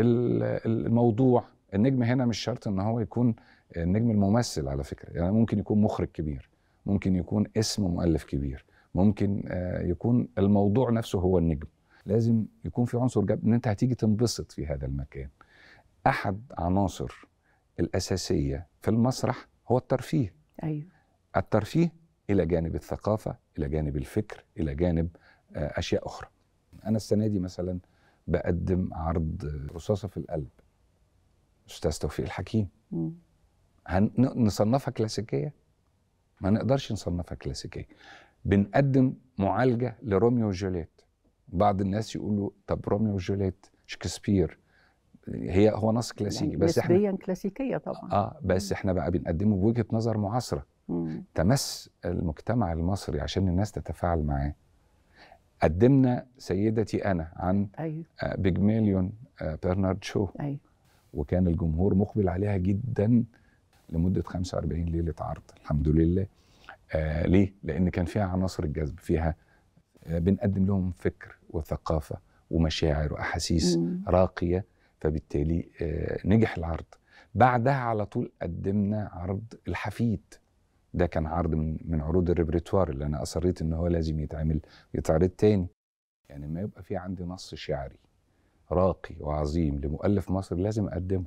الموضوع النجم هنا مش شرط ان هو يكون النجم الممثل على فكره يعني ممكن يكون مخرج كبير ممكن يكون اسم مؤلف كبير ممكن آه، يكون الموضوع نفسه هو النجم لازم يكون في عنصر جاب ان انت هتيجي تنبسط في هذا المكان احد عناصر الاساسيه في المسرح هو الترفيه ايوه الترفيه الى جانب الثقافه الى جانب الفكر الى جانب آه، اشياء اخرى انا السنه دي مثلا بقدم عرض رصاصه في القلب استاذ توفيق الحكيم هنصنفها كلاسيكيه ما نقدرش نصنفها كلاسيكيه بنقدم معالجه لروميو وجوليت بعض الناس يقولوا طب روميو وجوليت شكسبير هي هو نص كلاسيكي بس احنا نسبيا كلاسيكيه طبعا اه بس احنا بقى بنقدمه بوجهه نظر معاصره تمس المجتمع المصري عشان الناس تتفاعل معاه قدمنا سيدتي انا عن أيوه. بيجماليون برنارد شو أيوه. وكان الجمهور مقبل عليها جدا لمده 45 ليله عرض الحمد لله آه ليه لان كان فيها عناصر الجذب فيها آه بنقدم لهم فكر وثقافه ومشاعر واحاسيس راقيه فبالتالي آه نجح العرض بعدها على طول قدمنا عرض الحفيد ده كان عرض من, من عروض الريبرتوار اللي انا اصريت ان هو لازم يتعمل يتعرض تاني يعني ما يبقى في عندي نص شعري راقي وعظيم لمؤلف مصري لازم اقدمه